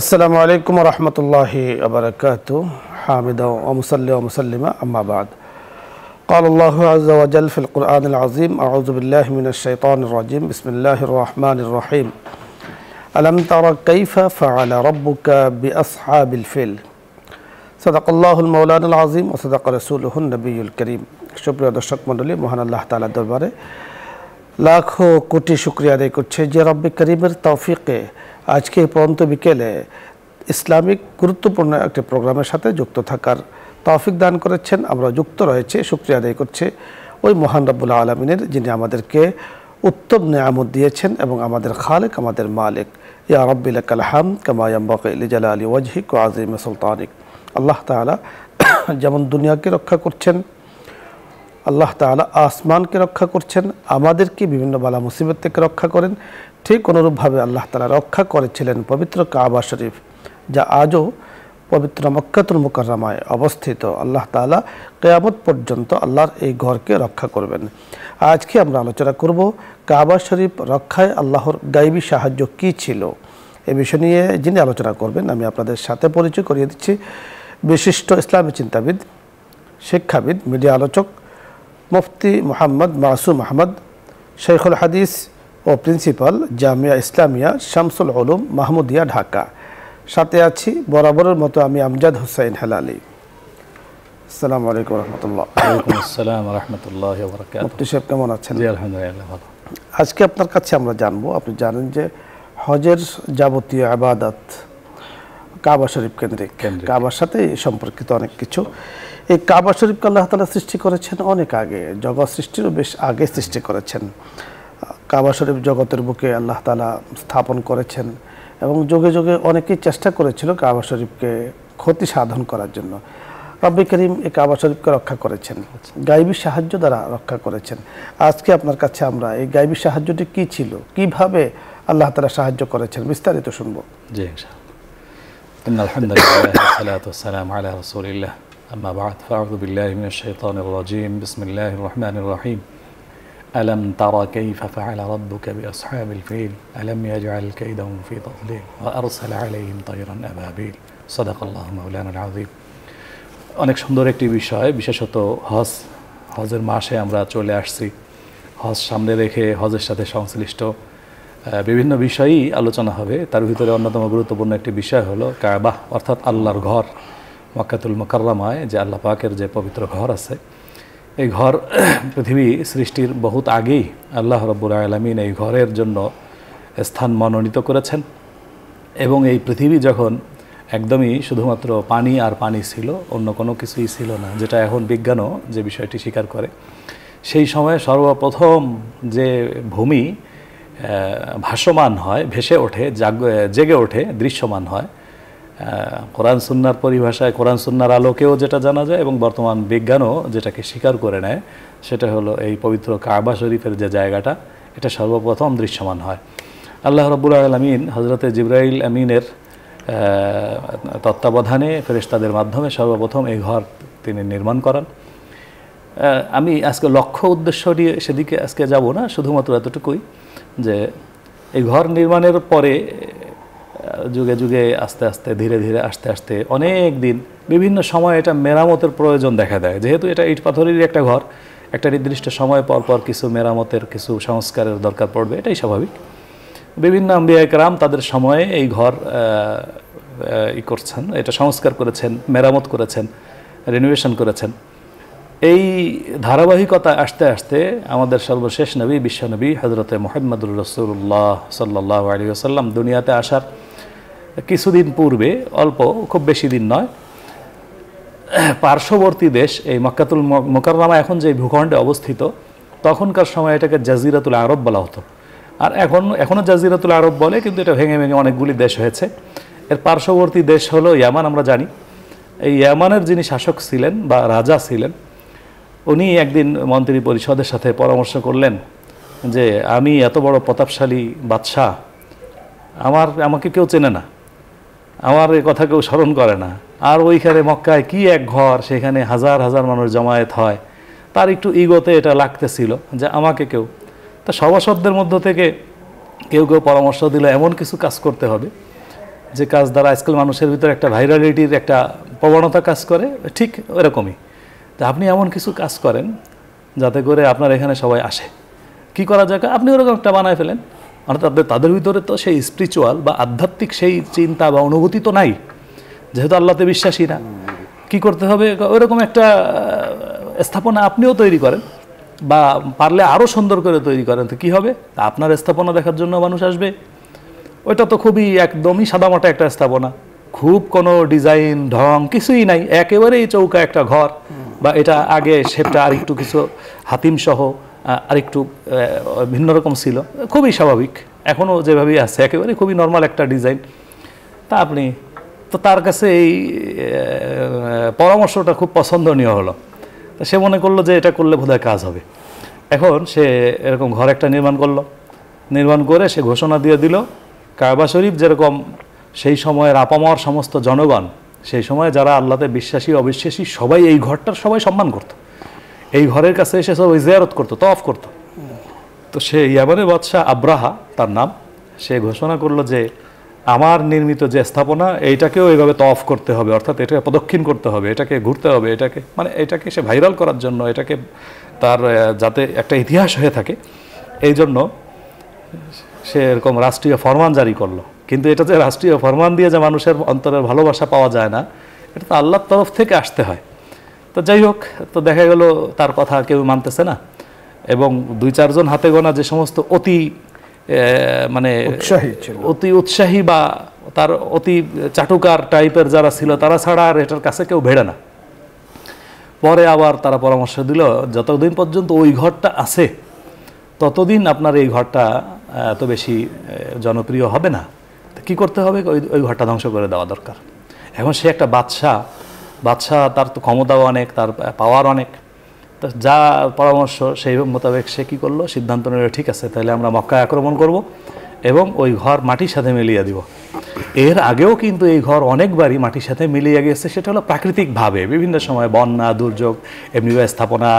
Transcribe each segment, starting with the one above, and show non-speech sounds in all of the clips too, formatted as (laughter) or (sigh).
السلام عليكم ورحمة الله وبركاته حامدا ومصلى ومسلمة أما بعد قال الله عز وجل في القرآن العظيم أعوذ بالله من الشيطان الرجيم بسم الله الرحمن الرحيم ألم تر كيف فعل ربك بأصحاب الفيل صدق الله المولان العظيم وصدق رسوله النبي الكريم সুপ্রিয় দর্শক মণ্ডলী মহান الله تعالى দরবারে লাখো كوتي শুক্রিয়া আদায় করছে جي ربي كريم তৌফিকে আজকে পরন্ত বিকেলে ইসলামিক গুরুত্বপূর্ণ একটি প্রোগ্রামের সাথে যুক্ত থাকার তৌফিক দান করেছেন আমরা যুক্ত রয়েছে শুক্রিয়া আদায় করছে ওই মহান রব্বুল্লা আলমিনের যিনি আমাদেরকে উত্তম নিয়ামত দিয়েছেন এবং আমাদের খালেক আমাদের মালিক ইয়া রব্বিল কালহাম কামায়াম্বাকাল আলী ওয়াজহিক ও আজিম সুলতানিক আল্লাহ তালা (coughs) যেমন দুনিয়াকে রক্ষা করছেন আল্লাহ তালা আসমানকে রক্ষা করছেন আমাদেরকে বিভিন্ন বালা মুসিবত থেকে রক্ষা করেন ঠিক অনুরূপভাবে আল্লাহ তালা রক্ষা করেছিলেন পবিত্র কাবা শরীফ যা আজও পবিত্র মক্কাতুল মুকাররামায় অবস্থিত আল্লাহ তালা কেয়ামত পর্যন্ত আল্লাহর এই ঘরকে রক্ষা করবেন আজকে আমরা আলোচনা করব কাবা শরীফ রক্ষায় আল্লাহর গাইবী সাহায্য কি ছিল এ বিষয় নিয়ে যিনি আলোচনা করবেন আমি আপনাদের সাথে পরিচয় করিয়ে দিচ্ছি বিশিষ্ট ইসলামী চিন্তাবিদ শিক্ষাবিদ মিডিয়া আলোচক মুফতি মোহাম্মদ মাসুম আহমদ শেখুল হাদিস ও প্রিন্সিপাল জামিয়া ইসলামিয়া শামসুল আলম মাহমুদিয়া ঢাকা সাথে আছি বরাবরের মতো আমি আমজাদ হুসাইন হেলালি আসসালামু আলাইকুম রহমতুল্লাহ আসসালাম রহমতুল্লাহ মুফতি সাহেব কেমন আছেন আজকে আপনার কাছে আমরা জানবো আপনি জানেন যে হজের যাবতীয় আবাদাত কাবা শরীফ কেন্দ্রিক কাবার সাথে সম্পর্কিত অনেক কিছু এই কাবা শরীফকে আল্লাহ তালা সৃষ্টি করেছেন অনেক আগে জগৎ সৃষ্টিরও বেশ আগে সৃষ্টি করেছেন কাবা শরীফ জগতের বুকে আল্লাহ তালা স্থাপন করেছেন এবং যোগে যোগে অনেকেই চেষ্টা করেছিল কাবা শরীফকে ক্ষতি সাধন করার জন্য রব্বি করিম এই কাবা শরীফকে রক্ষা করেছেন গাইবী সাহায্য দ্বারা রক্ষা করেছেন আজকে আপনার কাছে আমরা এই গাইবী সাহায্যটি কি ছিল কিভাবে আল্লাহ তালা সাহায্য করেছেন বিস্তারিত শুনব জি إن الحمد لله والصلاة والسلام على رسول الله أما ألم ترى كيف فعل ربك بأصحاب الفيل ألم يجعل كيدهم في تضليل وأرسل عليهم طيرا أبابيل صدق الله مولانا العظيم অনেক সুন্দর একটি বিষয় বিশেষত হজ হজের মাসে আমরা চলে আসছি হজ সামনে রেখে হজের সাথে সংশ্লিষ্ট বিভিন্ন বিষয়ই আলোচনা হবে তার ভিতরে অন্যতম গুরুত্বপূর্ণ একটি বিষয় হলো কাবাহ অর্থাৎ আল্লাহর ঘর মক্কাতুল মোকাল্লামায় যে আল্লাহ পাকের যে পবিত্র ঘর আছে এই ঘর পৃথিবী সৃষ্টির বহুত আগেই আল্লাহ রব্বুর আলমিন এই ঘরের জন্য স্থান মনোনীত করেছেন এবং এই পৃথিবী যখন একদমই শুধুমাত্র পানি আর পানি ছিল অন্য কোনো কিছুই ছিল না যেটা এখন বিজ্ঞানও যে বিষয়টি স্বীকার করে সেই সময়ে সর্বপ্রথম যে ভূমি ভাসমান হয় ভেসে ওঠে জাগ জেগে ওঠে দৃশ্যমান হয় কোরআন সুন্নার পরিভাষায় কোরআন সুন্নার আলোকেও যেটা জানা যায় এবং বর্তমান বিজ্ঞানও যেটাকে স্বীকার করে নেয় সেটা হলো এই পবিত্র কাবা শরীফের যে জায়গাটা এটা সর্বপ্রথম দৃশ্যমান হয় আল্লাহ রব্বুল আলমিন হজরতে জিব্রাইল আমিনের তত্ত্বাবধানে ফেরেস্তাদের মাধ্যমে সর্বপ্রথম এই ঘর তিনি নির্মাণ করান আমি আজকে লক্ষ্য উদ্দেশ্য নিয়ে সেদিকে আজকে যাব না শুধুমাত্র এতটুকুই যে এই ঘর নির্মাণের পরে যুগে যুগে আস্তে আস্তে ধীরে ধীরে আস্তে আস্তে অনেক দিন বিভিন্ন সময় এটা মেরামতের প্রয়োজন দেখা দেয় যেহেতু এটা ইট পাথরেরই একটা ঘর একটা নির্দিষ্ট সময় পর পর কিছু মেরামতের কিছু সংস্কারের দরকার পড়বে এটাই স্বাভাবিক বিভিন্ন আম্বিয়াকরাম তাদের সময়ে এই ঘর ই করছেন এটা সংস্কার করেছেন মেরামত করেছেন রেনোভেশন করেছেন এই ধারাবাহিকতা আসতে আসতে আমাদের সর্বশেষ নবী বিশ্বনবী হজরতে মোহাম্মদুর রসুল্লাহ সাল্লাহ আলী আসাল্লাম দুনিয়াতে আসার কিছুদিন পূর্বে অল্প খুব বেশি দিন নয় পার্শ্ববর্তী দেশ এই মক্কাতুল মোকাররামা এখন যে ভূখণ্ডে অবস্থিত তখনকার সময় এটাকে জাজিরাতুল আরব বলা হতো আর এখন এখনও জাজিরাতুল আরব বলে কিন্তু এটা ভেঙে ভেঙে অনেকগুলি দেশ হয়েছে এর পার্শ্ববর্তী দেশ হলো ইয়ামান আমরা জানি এই ইয়ামানের যিনি শাসক ছিলেন বা রাজা ছিলেন উনি একদিন মন্ত্রী পরিষদের সাথে পরামর্শ করলেন যে আমি এত বড় প্রতাপশালী বাদশাহ আমার আমাকে কেউ চেনে না আমার এই কথা কেউ স্মরণ করে না আর ওইখানে মক্কায় কি এক ঘর সেখানে হাজার হাজার মানুষ জমায়েত হয় তার একটু ইগোতে এটা লাগতেছিল যে আমাকে কেউ তা সভাসদদের মধ্য থেকে কেউ কেউ পরামর্শ দিল এমন কিছু কাজ করতে হবে যে কাজ দ্বারা আজকাল মানুষের ভিতরে একটা ভাইরালিটির একটা প্রবণতা কাজ করে ঠিক এরকমই তা আপনি এমন কিছু কাজ করেন যাতে করে আপনার এখানে সবাই আসে কি করা যাক আপনি ওরকম একটা বানায় ফেলেন অর্থাৎ তাদের ভিতরে তো সেই স্পিরিচুয়াল বা আধ্যাত্মিক সেই চিন্তা বা অনুভূতি তো নাই যেহেতু আল্লাহতে বিশ্বাসী না কি করতে হবে ওইরকম একটা স্থাপনা আপনিও তৈরি করেন বা পারলে আরও সুন্দর করে তৈরি করেন তো কী হবে তা আপনার স্থাপনা দেখার জন্য মানুষ আসবে ওইটা তো খুবই একদমই সাদামাটা একটা স্থাপনা খুব কোনো ডিজাইন ঢং কিছুই নাই একেবারেই চৌকা একটা ঘর বা এটা আগে সেটা আর একটু কিছু হাতিমসহ আরেকটু ভিন্ন রকম ছিল খুবই স্বাভাবিক এখনও যেভাবেই আছে একেবারে খুবই নর্মাল একটা ডিজাইন তা আপনি তো তার কাছে এই পরামর্শটা খুব পছন্দনীয় হলো তা সে মনে করলো যে এটা করলে বোধহয় কাজ হবে এখন সে এরকম ঘর একটা নির্মাণ করলো নির্মাণ করে সে ঘোষণা দিয়ে দিল কায়বা শরীফ যেরকম সেই সময়ের আপামর সমস্ত জনগণ সেই সময় যারা আল্লাতে বিশ্বাসী অবিশ্বাসী সবাই এই ঘরটার সবাই সম্মান করতো এই ঘরের কাছে এসে সব ওই জিয়ারত করতো তফ করতো তো সে ইয়ামানের বাদশাহ আব্রাহা তার নাম সে ঘোষণা করলো যে আমার নির্মিত যে স্থাপনা এইটাকেও এইভাবে তফ করতে হবে অর্থাৎ এটাকে প্রদক্ষিণ করতে হবে এটাকে ঘুরতে হবে এটাকে মানে এটাকে সে ভাইরাল করার জন্য এটাকে তার যাতে একটা ইতিহাস হয়ে থাকে এই জন্য সে এরকম রাষ্ট্রীয় ফরমান জারি করলো কিন্তু এটা যে রাষ্ট্রীয় ফরমান দিয়ে যে মানুষের অন্তরের ভালোবাসা পাওয়া যায় না এটা তো আল্লাহর তরফ থেকে আসতে হয় তো যাই হোক তো দেখা গেল তার কথা কেউ মানতেছে না এবং দুই চারজন হাতে গোনা যে সমস্ত অতি মানে অতি উৎসাহী বা তার অতি চাটুকার টাইপের যারা ছিল তারা ছাড়া আর এটার কাছে কেউ ভেড়ে না পরে আবার তারা পরামর্শ দিল যতদিন পর্যন্ত ওই ঘরটা আছে ততদিন আপনার এই ঘরটা এত বেশি জনপ্রিয় হবে না কি করতে হবে ওই ওই ঘরটা ধ্বংস করে দেওয়া দরকার এখন সে একটা বাদশাহ বাদশাহ তার তো ক্ষমতাও অনেক তার পাওয়ার অনেক তো যা পরামর্শ সেই মোতাবেক সে কী করলো সিদ্ধান্ত নিল ঠিক আছে তাহলে আমরা মক্কায় আক্রমণ করব এবং ওই ঘর মাটির সাথে মিলিয়ে দিব এর আগেও কিন্তু এই ঘর অনেকবারই মাটির সাথে মিলিয়ে গেছে সেটা হলো প্রাকৃতিকভাবে বিভিন্ন সময় বন্যা দুর্যোগ এমনি স্থাপনা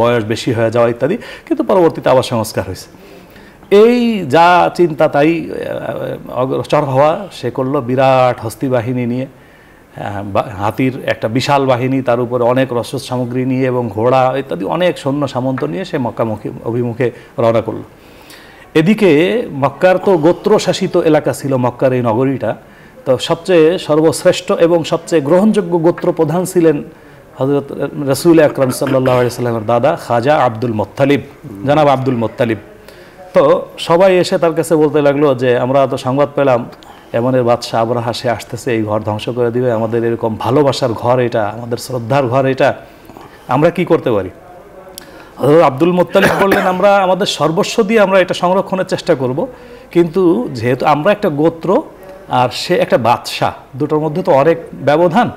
বয়স বেশি হয়ে যাওয়া ইত্যাদি কিন্তু পরবর্তীতে আবার সংস্কার হয়েছে এই যা চিন্তা তাই অগ্রসর হওয়া সে করলো বিরাট হস্তি বাহিনী নিয়ে হাতির একটা বিশাল বাহিনী তার উপরে অনেক রসদ সামগ্রী নিয়ে এবং ঘোড়া ইত্যাদি অনেক সৈন্য সামন্ত নিয়ে সে মক্কামুখী অভিমুখে রওনা করল এদিকে মক্কার তো গোত্রশাসিত এলাকা ছিল মক্কার এই নগরীটা তো সবচেয়ে সর্বশ্রেষ্ঠ এবং সবচেয়ে গ্রহণযোগ্য গোত্র প্রধান ছিলেন হজরত রসুল আকরম সাল্লাহ সাল্লামের দাদা খাজা আব্দুল মোত্তালিব জানাব আব্দুল মোত্তালিব তো সবাই এসে তার কাছে বলতে লাগলো যে আমরা তো সংবাদ পেলাম এমনের বাদশাহ আবরাহা সে আসতেছে এই ঘর ধ্বংস করে দিবে আমাদের এরকম ভালোবাসার ঘর এটা আমাদের শ্রদ্ধার ঘর এটা আমরা কি করতে পারি আব্দুল মোত্তালিক বললেন আমরা আমাদের সর্বস্ব দিয়ে আমরা এটা সংরক্ষণের চেষ্টা করব কিন্তু যেহেতু আমরা একটা গোত্র আর সে একটা বাদশাহ দুটোর মধ্যে তো অনেক ব্যবধান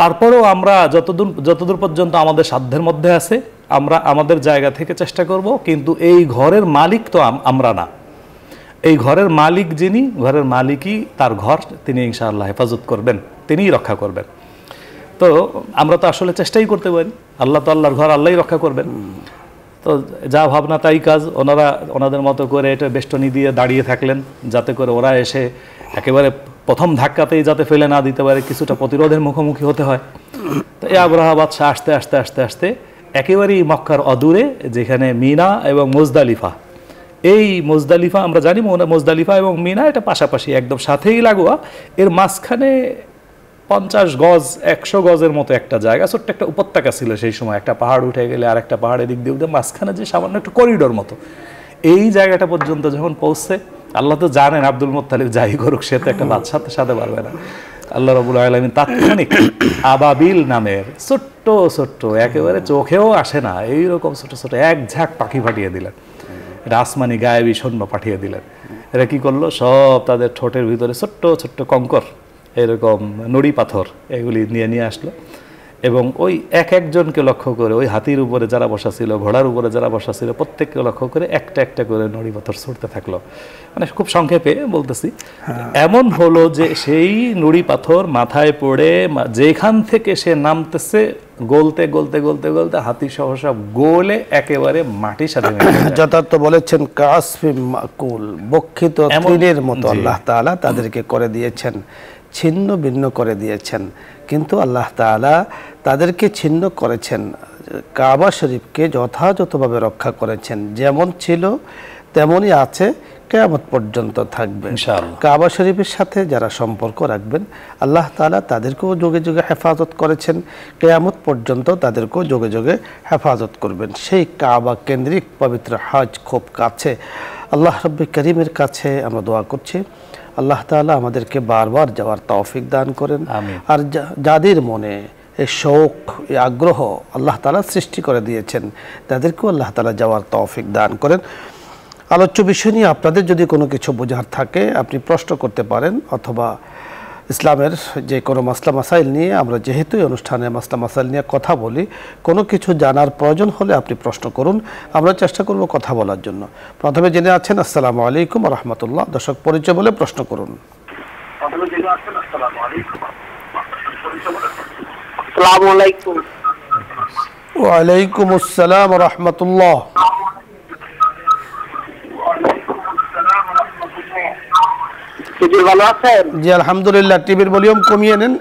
তারপরেও আমরা যতদূর যতদূর পর্যন্ত আমাদের সাধ্যের মধ্যে আছে আমরা আমাদের জায়গা থেকে চেষ্টা করব কিন্তু এই ঘরের মালিক তো আমরা না এই ঘরের মালিক যিনি ঘরের মালিকই তার ঘর তিনি ইনশাআল্লাহ হেফাজত করবেন তিনিই রক্ষা করবেন তো আমরা তো আসলে চেষ্টাই করতে পারি আল্লাহ তো আল্লাহর ঘর আল্লাহই রক্ষা করবেন তো যা ভাবনা তাই কাজ ওনারা ওনাদের মতো করে এটা বেষ্টনী দিয়ে দাঁড়িয়ে থাকলেন যাতে করে ওরা এসে একেবারে প্রথম ধাক্কাতেই যাতে ফেলে না দিতে পারে কিছুটা প্রতিরোধের মুখোমুখি হতে হয় তো এ আবরাহা বাদশাহ আস্তে আস্তে আস্তে আস্তে একেবারেই মক্কার অদূরে যেখানে মিনা এবং মুজদালিফা এই মোজদালিফা আমরা জানি মোজদালিফা এবং মিনা এটা পাশাপাশি একদম সাথেই লাগোয়া এর মাঝখানে পঞ্চাশ গজ একশো গজের মতো একটা জায়গা ছোট্ট একটা উপত্যকা ছিল সেই সময় একটা পাহাড় উঠে গেলে আর একটা পাহাড়ের দিক দিয়ে উঠে মাঝখানে যে সামান্য একটা করিডোর মতো এই জায়গাটা পর্যন্ত যখন পৌঁছে আল্লাহ তো জানেন আব্দুল মোত্তালিব যাই করুক সে তো একটা বাদশার সাথে পারবে না আল্লাহ রবুল আলমিন তাৎক্ষণিক আবাবিল নামের ছোট্ট ছোট্ট একেবারে চোখেও আসে না এইরকম ছোট ছোট এক ঝাঁক পাখি ফাটিয়ে দিলেন রাসমানি গায়েবী সৈন্য পাঠিয়ে দিলেন এরা কি করলো সব তাদের ঠোঁটের ভিতরে ছোট্ট ছোট্ট কঙ্কর এরকম নড়ি পাথর এগুলি নিয়ে নিয়ে আসলো এবং ওই এক একজনকে লক্ষ্য করে ওই হাতির উপরে যারা বসা ছিল ঘোড়ার উপরে যারা বসা ছিল প্রত্যেককে লক্ষ্য করে একটা একটা করে নড়ি পাথর ছুটতে থাকলো মানে খুব সংক্ষেপে বলতেছি হ্যাঁ। এমন হলো যে সেই নুড়ি পাথর মাথায় পড়ে যেখান থেকে সে নামতেছে গলতে গলতে গলতে গলতে হাতি সহসা গোলে একেবারে মাটি সাথে যথার্থ বলেছেন কাসফি মাকুল বক্ষিত তৈলের মতো আল্লাহ তাআলা তাদেরকে করে দিয়েছেন ছিন্ন ভিন্ন করে দিয়েছেন কিন্তু আল্লাহ তালা তাদেরকে ছিন্ন করেছেন কাবা শরীফকে যথাযথভাবে রক্ষা করেছেন যেমন ছিল তেমনই আছে কেয়ামত পর্যন্ত থাকবে কাবা শরীফের সাথে যারা সম্পর্ক রাখবেন আল্লাহ তালা তাদেরকেও যোগে যোগে হেফাজত করেছেন কেয়ামত পর্যন্ত তাদেরকেও যোগে যোগে হেফাজত করবেন সেই কাবা কেন্দ্রিক পবিত্র হাজ খুব কাছে আল্লাহ রব্বি করিমের কাছে আমরা দোয়া করছি আল্লাহ তালা আমাদেরকে বারবার যাওয়ার তৌফিক দান করেন আর যাদের মনে শোক আগ্রহ আল্লাহ তালা সৃষ্টি করে দিয়েছেন তাদেরকেও আল্লাহ তালা যাওয়ার তৌফিক দান করেন আলোচ্য বিষয় নিয়ে আপনাদের যদি কোনো কিছু বোঝার থাকে আপনি প্রশ্ন করতে পারেন অথবা ইসলামের যে কোনো মাসলা মাসাইল নিয়ে আমরা যেহেতু অনুষ্ঠানে মাসলা মাসাইল নিয়ে কথা বলি কোনো কিছু জানার প্রয়োজন হলে আপনি প্রশ্ন করুন আমরা চেষ্টা করব কথা বলার জন্য প্রথমে জেনে আছেন আসসালামু আলাইকুম রহমতুল্লাহ দর্শক পরিচয় বলে প্রশ্ন করুন আসসালামু আলাইকুম আসসালাম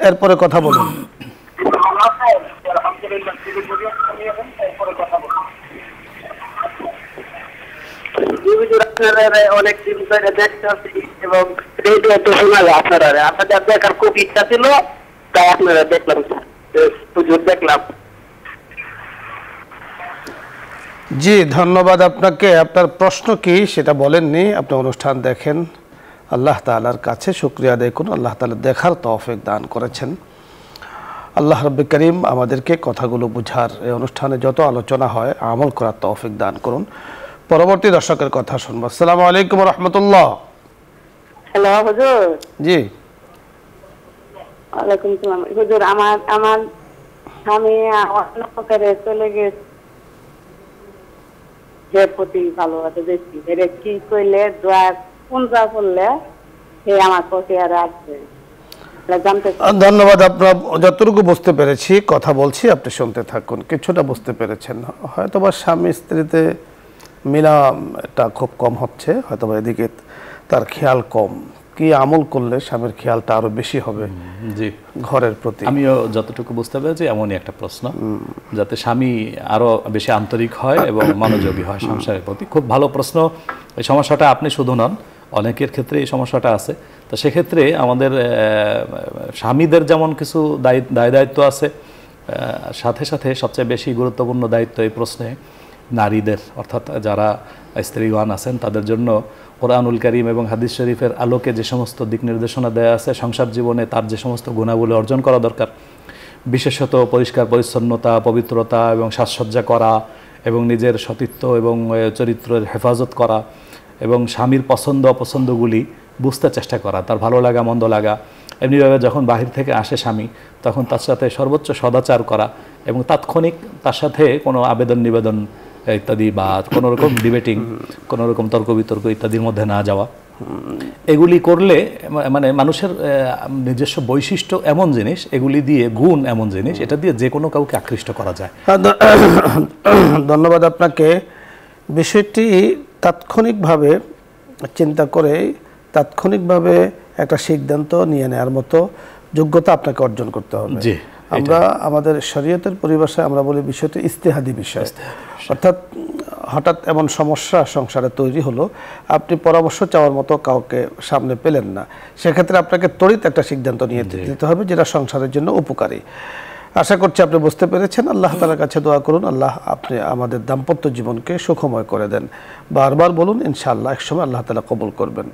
এরপরে কথা বলুন অনেক দিন এবং দেখার ইচ্ছা ছিল তাই আপনারা দেখলাম জি ধন্যবাদ আপনাকে আপনার প্রশ্ন কি সেটা বলেননি আপনি অনুষ্ঠান দেখেন আল্লাহ তালার কাছে শুক্রিয়া দেখুন আল্লাহ তালা দেখার তফেক দান করেছেন আল্লাহ রব্বি করিম আমাদেরকে কথাগুলো বুঝার এই অনুষ্ঠানে যত আলোচনা হয় আমল করার তফেক দান করুন পরবর্তী দর্শকের কথা শুনবো আসসালামু আলাইকুম রহমতুল্লাহ জি ওয়ালাইকুম সালাম হুজুর আমার আমার স্বামী চলে গেছে প্রতি দেখছি কি দোয়া কোন করলে সে আমার আর আসবে ধন্যবাদ আপনার যতটুকু বুঝতে পেরেছি কথা বলছি আপনি শুনতে থাকুন কিছুটা বুঝতে পেরেছেন হয়তো বা স্বামী স্ত্রীতে মিলাটা খুব কম হচ্ছে হয়তো বা এদিকে তার খেয়াল কম কি আমল করলে স্বামীর খেয়ালটা আরো বেশি হবে জি ঘরের প্রতি আমিও যতটুকু বুঝতে পেরেছি এমনই একটা প্রশ্ন যাতে স্বামী আরো বেশি আন্তরিক হয় এবং মনোযোগী হয় সংসারের প্রতি খুব ভালো প্রশ্ন এই সমস্যাটা আপনি শুধু নন অনেকের ক্ষেত্রে এই সমস্যাটা আছে তো সেক্ষেত্রে আমাদের স্বামীদের যেমন কিছু দায় দায় দায়িত্ব আছে সাথে সাথে সবচেয়ে বেশি গুরুত্বপূর্ণ দায়িত্ব এই প্রশ্নে নারীদের অর্থাৎ যারা স্ত্রীগণ আছেন তাদের জন্য কোরআনুল করিম এবং হাদিস শরীফের আলোকে যে সমস্ত দিক নির্দেশনা দেওয়া আছে সংসার জীবনে তার যে সমস্ত গুণাবলী অর্জন করা দরকার বিশেষত পরিষ্কার পরিচ্ছন্নতা পবিত্রতা এবং সাজসজ্জা করা এবং নিজের সতীত্ব এবং চরিত্রের হেফাজত করা এবং স্বামীর পছন্দ অপছন্দগুলি বুঝতে চেষ্টা করা তার ভালো লাগা মন্দ লাগা এমনিভাবে যখন বাহির থেকে আসে স্বামী তখন তার সাথে সর্বোচ্চ সদাচার করা এবং তাৎক্ষণিক তার সাথে কোনো আবেদন নিবেদন ইত্যাদি বা কোনো রকম ডিবেটিং কোনোরকম তর্ক বিতর্ক ইত্যাদির মধ্যে না যাওয়া এগুলি করলে মানে মানুষের নিজস্ব বৈশিষ্ট্য এমন জিনিস এগুলি দিয়ে গুণ এমন জিনিস এটা দিয়ে যে কোনো কাউকে আকৃষ্ট করা যায় (coughs) ধন্যবাদ আপনাকে বিষয়টি তাৎক্ষণিকভাবে চিন্তা করে তাৎক্ষণিকভাবে একটা সিদ্ধান্ত নিয়ে নেওয়ার মতো যোগ্যতা আপনাকে অর্জন করতে হবে জি আমরা আমাদের শরীয়তের পরিভাষায় আমরা বলি বিষয়টি ইস্তেহাদি বিষয় অর্থাৎ হঠাৎ এমন সমস্যা সংসারে তৈরি হলো আপনি পরামর্শ চাওয়ার মতো কাউকে সামনে পেলেন না সেক্ষেত্রে আপনাকে তড়িৎ একটা সিদ্ধান্ত নিয়ে দিতে হবে যেটা সংসারের জন্য উপকারী আশা করছি আপনি বুঝতে পেরেছেন আল্লাহ তালার কাছে দোয়া করুন আল্লাহ আপনি আমাদের দাম্পত্য জীবনকে সুখময় করে দেন বারবার বলুন ইনশাআল্লাহ একসময় আল্লাহ তালা কবুল করবেন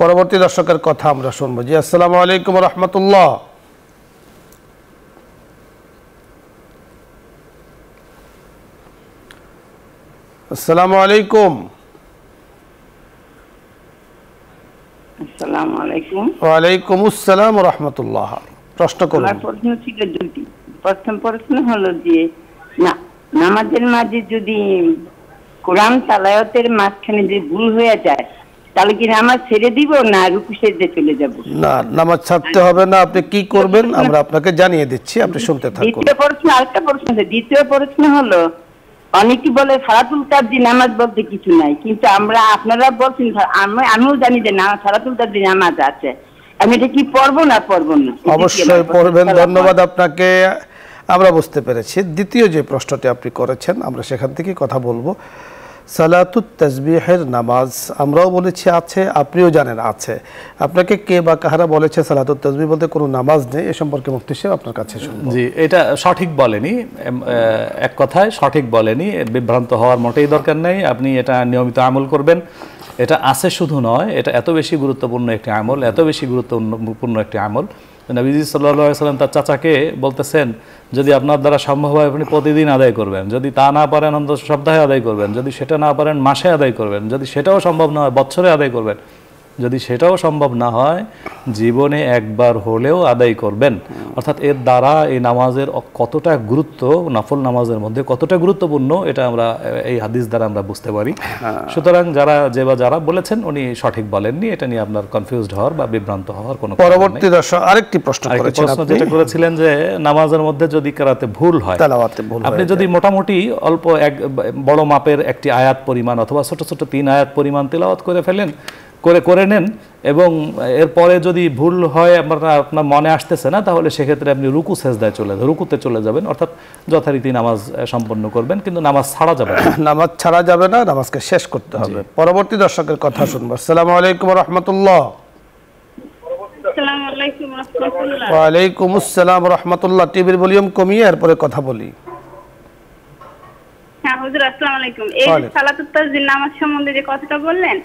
পরবর্তী দর্শকের কথা আমরা শুনবো জি আসসালামু আলাইকুম রহমতুল্লাহ আলাইকুম ওয়ালাইকুম আসসালাম রহমতুল্লাহ প্রশ্ন করুন আমার প্রশ্ন ছিল দুটি প্রথম প্রশ্ন হলো যে নামাজের মাঝে যদি কোরআন তালায়াতের মাঝখানে যে ভুল হয়ে যায় তাহলে কি নামাজ ছেড়ে দিব না রুকু সেজে চলে যাব না নামাজ ছাড়তে হবে না আপনি কি করবেন আমরা আপনাকে জানিয়ে দিচ্ছি আপনি শুনতে থাকুন দ্বিতীয় প্রশ্ন আরেকটা প্রশ্ন দ্বিতীয় প্রশ্ন হলো অনেকে বলে সারাতুল কাবজি নামাজ বলতে কিছু নাই কিন্তু আমরা আপনারা বলছেন আমি আমিও জানি যে না সারাতুল কাবজি নামাজ আছে আমি এটা কি পড়বো না পড়বো না অবশ্যই পড়বেন ধন্যবাদ আপনাকে আমরা বুঝতে পেরেছি দ্বিতীয় যে প্রশ্নটি আপনি করেছেন আমরা সেখান থেকে কথা বলবো সালাতুত তসবিহের নামাজ আমরাও বলেছি আছে আপনিও জানেন আছে আপনাকে কে বা কাহারা বলেছে সালাতুত তসবি বলতে কোনো নামাজ নেই এ সম্পর্কে মুক্তি সাহেব আপনার কাছে জি এটা সঠিক বলেনি এক কথায় সঠিক বলেনি বিভ্রান্ত হওয়ার মোটেই দরকার নেই আপনি এটা নিয়মিত আমল করবেন এটা আছে শুধু নয় এটা এত বেশি গুরুত্বপূর্ণ একটি আমল এত বেশি গুরুত্বপূর্ণ একটি আমল নবীজি সাল্লা সাল্লাম তার চাচাকে বলতেছেন যদি আপনার দ্বারা সম্ভব হয় আপনি প্রতিদিন আদায় করবেন যদি তা না পারেন অন্তত সপ্তাহে আদায় করবেন যদি সেটা না পারেন মাসে আদায় করবেন যদি সেটাও সম্ভব না হয় বছরে আদায় করবেন যদি সেটাও সম্ভব না হয় জীবনে একবার হলেও আদায় করবেন অর্থাৎ এর দ্বারা এই নামাজের কতটা গুরুত্ব নাফল নামাজের মধ্যে কতটা গুরুত্বপূর্ণ এটা আমরা এই হাদিস দ্বারা আমরা বুঝতে পারি হ্যাঁ। সুতরাং যারা যে বা যারা বলেছেন উনি সঠিক বলেননি এটা নিয়ে আপনার কনফিউজড হওয়ার বা বিভ্রান্ত হওয়ার কোনো পরবর্তী দর্শক আরেকটি প্রশ্ন প্রশ্ন যেটা করেছিলেন যে নামাজের মধ্যে যদি কেরাতে ভুল হয় আপনি যদি মোটামুটি অল্প এক বড় মাপের একটি আয়াত পরিমাণ অথবা ছোট ছোট তিন আয়াত পরিমাণ তেলাওয়াত করে ফেলেন করে করে নেন এবং এরপরে যদি ভুল হয় আপনার আপনার মনে আসতেছে না তাহলে সেক্ষেত্রে আপনি রুকু সেজদায় চলে রুকুতে চলে যাবেন অর্থাৎ যথারীতি নামাজ সম্পন্ন করবেন কিন্তু নামাজ ছাড়া যাবে (coughs) নামাজ ছাড়া যাবে না নামাজকে শেষ করতে হবে পরবর্তী দর্শকের কথা শুনবো আসসালামু আলাইকুম রহমতুল্লাহ ওয়ালাইকুম আসসালাম রহমতুল্লাহ টিভির ভলিউম কমিয়ে এরপরে কথা বলি এই সম্বন্ধে যে কথাটা বললেন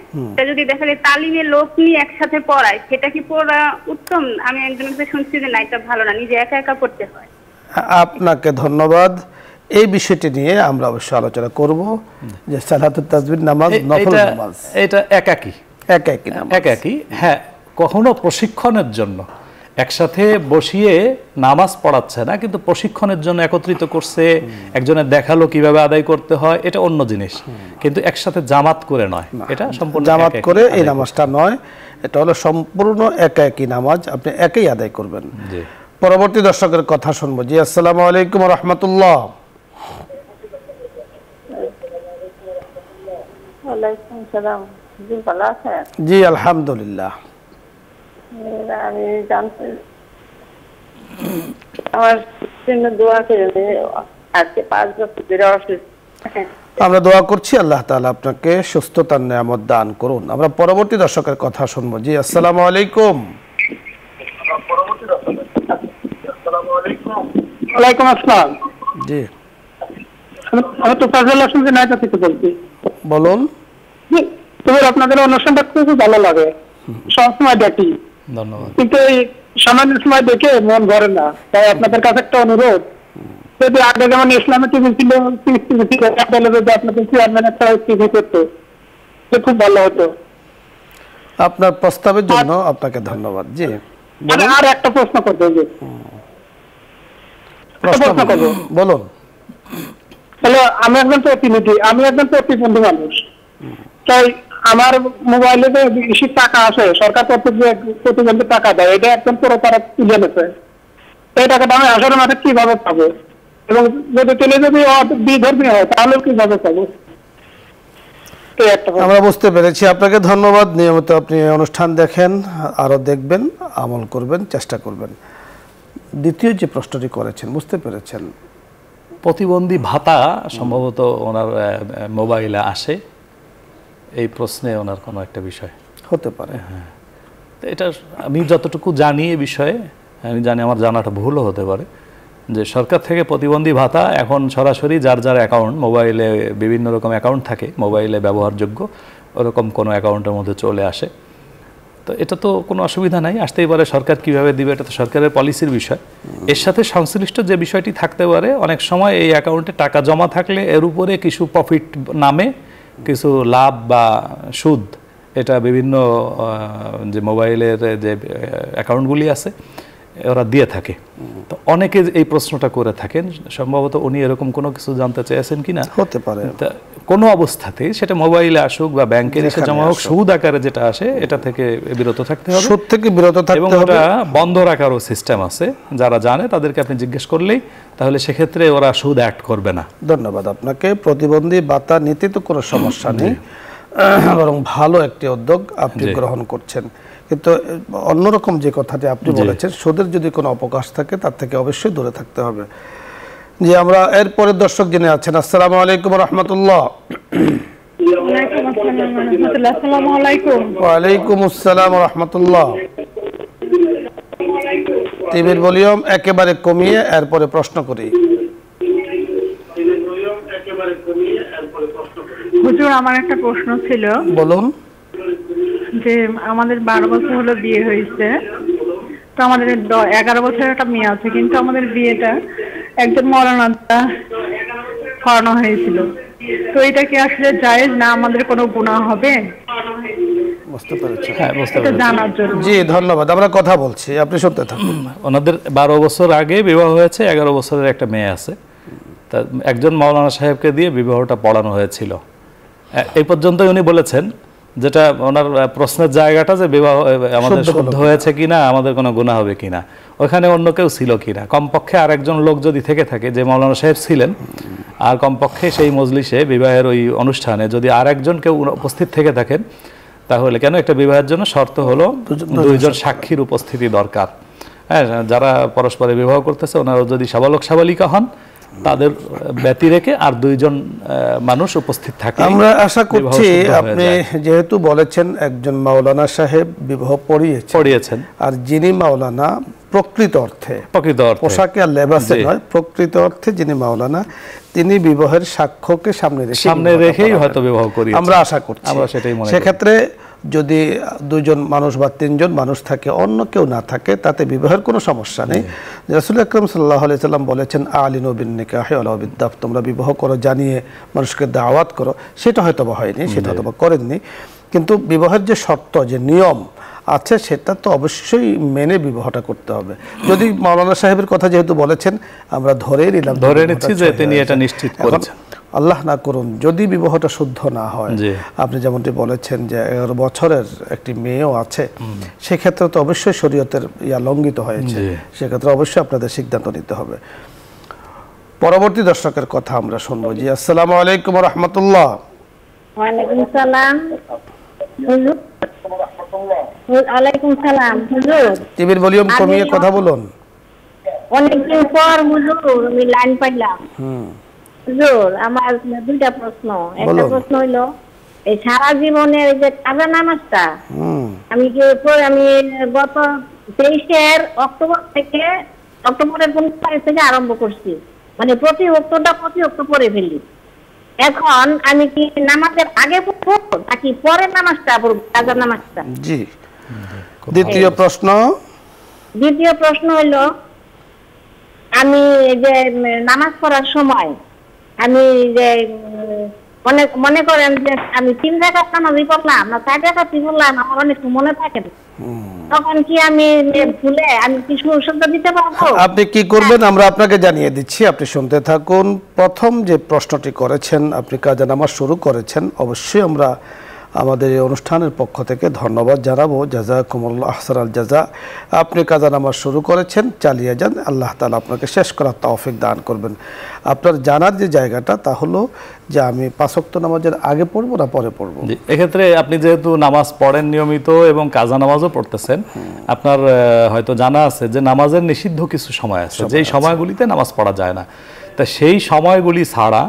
যদি দেখা যায় তালিমে লোক নিয়ে একসাথে পড়ায় সেটা কি পড়া উত্তম আমি একজনের কাছে শুনছি যে না এটা ভালো না নিজে একা একা পড়তে হয় আপনাকে ধন্যবাদ এই বিষয়টি নিয়ে আমরা অবশ্যই আলোচনা করব যে সালাতুত নামাজ নফল নামাজ এটা একাকী একাকী একাকী হ্যাঁ কখনো প্রশিক্ষণের জন্য একসাথে বসিয়ে নামাজ পড়াচ্ছে না কিন্তু প্রশিক্ষণের জন্য একত্রিত করছে একজনের দেখালো কিভাবে আদায় করতে হয় এটা অন্য জিনিস কিন্তু একসাথে জামাত করে নয় এটা সম্পূর্ণ জামাত করে এই নামাজটা নয় এটা হলো সম্পূর্ণ একা একই নামাজ আপনি একই আদায় করবেন পরবর্তী দর্শকের কথা শুনবো জি আসসালাম আলাইকুম রহমতুল্লাহ জি আলহামদুলিল্লাহ আমি জানতে আমার জন্য দোয়া আজকে পাঁচ বছর ধরে অসুস্থ আমরা দোয়া করছি আল্লাহ তালা আপনাকে সুস্থতার নিয়ামত দান করুন আমরা পরবর্তী দর্শকের কথা শুনবো জি আসসালাম আলাইকুম আমি বলুন তবে আপনাদের অনুষ্ঠানটা খুব ভালো লাগে সবসময় দেখি ধন্যবাদ কিন্তু এই সামান্য সময় দেখে মন ভরে না তাই আপনাদের কাছে একটা অনুরোধ যদি আগে যেমন ইসলামের টিভি ছিল আপনাদের চেয়ারম্যান একটা টিভি করতো খুব ভালো হতো আপনার প্রস্তাবের জন্য আপনাকে ধন্যবাদ জি আর একটা প্রশ্ন করতে হবে বলুন আমি একজন প্রতিনিধি আমি একজন প্রতিবন্ধী মানুষ তাই আমার মোবাইলে যে বেশি টাকা আছে সরকার তরফ যে প্রতিবন্ধী টাকা দেয় এটা একদম পুরো তারা তুলে নেছে এই টাকাটা আমি আসলে মাঠে কিভাবে পাবো এবং যদি তুলে যদি বিধর্মী হয় তাহলে কিভাবে পাবো আমরা বুঝতে পেরেছি আপনাকে ধন্যবাদ নিয়মিত আপনি অনুষ্ঠান দেখেন আরও দেখবেন আমল করবেন চেষ্টা করবেন দ্বিতীয় যে প্রশ্নটি করেছেন বুঝতে পেরেছেন প্রতিবন্ধী ভাতা সম্ভবত ওনার মোবাইলে আসে এই প্রশ্নে ওনার কোনো একটা বিষয় হতে পারে হ্যাঁ এটা আমি যতটুকু জানি এ বিষয়ে আমি জানি আমার জানাটা ভুলও হতে পারে যে সরকার থেকে প্রতিবন্ধী ভাতা এখন সরাসরি যার যার অ্যাকাউন্ট মোবাইলে বিভিন্ন রকম অ্যাকাউন্ট থাকে মোবাইলে ব্যবহারযোগ্য ওরকম কোনো অ্যাকাউন্টের মধ্যে চলে আসে তো এটা তো কোনো অসুবিধা নাই আসতেই পারে সরকার কিভাবে দিবে এটা তো সরকারের পলিসির বিষয় এর সাথে সংশ্লিষ্ট যে বিষয়টি থাকতে পারে অনেক সময় এই অ্যাকাউন্টে টাকা জমা থাকলে এর উপরে কিছু প্রফিট নামে কিছু লাভ বা সুদ এটা বিভিন্ন যে মোবাইলের যে অ্যাকাউন্টগুলি আছে ওরা দিয়ে থাকে তো অনেকে এই প্রশ্নটা করে থাকেন সম্ভবত উনি এরকম কোনো কিছু জানতে চেয়েছেন কিনা হতে পারে কোনো অবস্থাতে সেটা মোবাইলে আসুক বা ব্যাংকে এসে জমা হোক সুদ আকারে যেটা আসে এটা থেকে বিরত থাকতে হবে সুদ থেকে বিরত থাকতে এবং ওটা বন্ধ রাখারও সিস্টেম আছে যারা জানে তাদেরকে আপনি জিজ্ঞেস করলেই তাহলে সেক্ষেত্রে ওরা সুদ অ্যাক্ট করবে না ধন্যবাদ আপনাকে প্রতিবন্ধী বাতা নিতে তো কোনো সমস্যা নেই (clears throat) বরং ভালো একটি উদ্যোগ আপনি গ্রহণ করছেন কিন্তু অন্যরকম যে কথাটি আপনি বলেছেন সুদের যদি কোনো অপকাশ থাকে তার থেকে অবশ্যই দূরে থাকতে হবে যে আমরা এরপরের দর্শক জেনে আছেন আসসালামু আলাইকুম রহমতুল্লাহ ওয়ালাইকুম আসসালাম রহমতুল্লাহ টিভির ভলিউম একেবারে কমিয়ে এরপরে প্রশ্ন করি আমার একটা প্রশ্ন ছিল বলুন যে আমাদের বারো বছর হলো বিয়ে হয়েছে তো আমাদের এগারো বছরের একটা মেয়ে আছে কিন্তু আমাদের বিয়েটা একজন মরণান্তা হরানো হয়েছিল তো এটা কি আসলে জায়েজ না আমাদের কোনো গুণা হবে বুঝতে পেরেছি হ্যাঁ বুঝতে পেরেছি জি ধন্যবাদ আমরা কথা বলছি আপনি শুনতে থাকুন ওনাদের বারো বছর আগে বিবাহ হয়েছে এগারো বছরের একটা মেয়ে আছে তা একজন মাওলানা সাহেবকে দিয়ে বিবাহটা পড়ানো হয়েছিল এই পর্যন্ত উনি বলেছেন যেটা ওনার প্রশ্নের জায়গাটা যে বিবাহ আমাদের শুদ্ধ হয়েছে কিনা আমাদের কোনো গুণা হবে কিনা ওখানে অন্য কেউ ছিল কিনা কমপক্ষে আরেকজন লোক যদি থেকে থাকে যে মৌলানা সাহেব ছিলেন আর কমপক্ষে সেই মজলিসে বিবাহের ওই অনুষ্ঠানে যদি আরেকজন কেউ উপস্থিত থেকে থাকেন তাহলে কেন একটা বিবাহের জন্য শর্ত হলো দুইজন সাক্ষীর উপস্থিতি দরকার হ্যাঁ যারা পরস্পরে বিবাহ করতেছে ওনারা যদি সাবালক সাবালিকা হন তাদের ব্যতি রেখে আর দুইজন মানুষ উপস্থিত থাকে আমরা আশা করছি আপনি যেহেতু বলেছেন একজন মাওলানা সাহেব বিবাহ পড়িয়েছেন পড়িয়েছেন আর যিনি মাওলানা প্রকৃত অর্থে প্রকৃত অর্থে পোশাকে আর লেবাসে নয় প্রকৃত অর্থে যিনি মাওলানা তিনি বিবাহের সাক্ষ্যকে সামনে রেখে সামনে রেখেই হয়তো বিবাহ করি আমরা আশা করছি আমরা সেটাই মনে সেক্ষেত্রে যদি দুজন মানুষ বা তিনজন মানুষ থাকে অন্য কেউ না থাকে তাতে বিবাহের কোনো সমস্যা নেই রাসুল আকরম সাল্লাহ সাল্লাম বলেছেন আলিন বিন নিকাহে আলাবিদ্দাফ তোমরা বিবাহ করো জানিয়ে মানুষকে দাওয়াত করো সেটা হয়তো বা হয়নি সেটা হয়তো বা করেননি কিন্তু বিবাহের যে শর্ত যে নিয়ম আছে সেটা তো অবশ্যই মেনে বিবাহটা করতে হবে যদি মাওলানা সাহেবের কথা যেহেতু বলেছেন আমরা ধরে নিলাম ধরে নিচ্ছি যে তিনি এটা নিশ্চিত করেছেন আল্লাহ না করুন যদি বিবাহটা শুদ্ধ না হয় আপনি যেমনটি বলেছেন যে এগারো বছরের একটি মেয়েও আছে সেক্ষেত্রে তো অবশ্যই শরীয়তের ইয়া লঙ্ঘিত হয়েছে সেক্ষেত্রে অবশ্যই আপনাদের সিদ্ধান্ত নিতে হবে পরবর্তী দর্শকের কথা আমরা শুনবো জি আসসালামু আলাইকুম রহমতুল্লাহ আমি সারা জীবনের যে কাজা নামাজটা আমি আমি গত তেইশের অক্টোবর থেকে অক্টোবরের পনেরো তারিখ থেকে আরম্ভ করছি মানে প্রতি অক্টোটা প্রতি অক্টোবরে পরে ফেলি এখন আমি কি নামাজের আগে পড়বো নাকি পরে নামাজটা পড়বো কাজার নামাজটা জি দ্বিতীয় প্রশ্ন দ্বিতীয় প্রশ্ন হলো আমি যে নামাজ পড়ার সময় আমি যে মনে মনে করেন যে আমি তিন জায়গা নামাজি পড়লাম না চার জায়গা পড়লাম আমার অনেক মনে থাকে তখন কি আমি ভুলে আমি কিছু সুশব্দ দিতে পারবো আপনি কি করবেন হ্যাঁ। আমরা আপনাকে জানিয়ে দিচ্ছি আপনি শুনতে থাকুন প্রথম যে প্রশ্নটি করেছেন আপনি কাজ নামাজ শুরু করেছেন অবশ্যই আমরা আমাদের এই অনুষ্ঠানের পক্ষ থেকে ধন্যবাদ জানাবো জাজা কুমুল্লা আহসান আল জাজা আপনি কাজা নামাজ শুরু করেছেন চালিয়ে যান আল্লাহ তালা আপনাকে শেষ করার তৌফিক দান করবেন আপনার জানার যে জায়গাটা তা হলো যে আমি পাঁচক্ত নামাজের আগে পড়বো না পরে পড়বো এক্ষেত্রে আপনি যেহেতু নামাজ পড়েন নিয়মিত এবং কাজা নামাজও পড়তেছেন আপনার হয়তো জানা আছে যে নামাজের নিষিদ্ধ কিছু সময় আছে যেই সময়গুলিতে নামাজ পড়া যায় না তা সেই সময়গুলি ছাড়া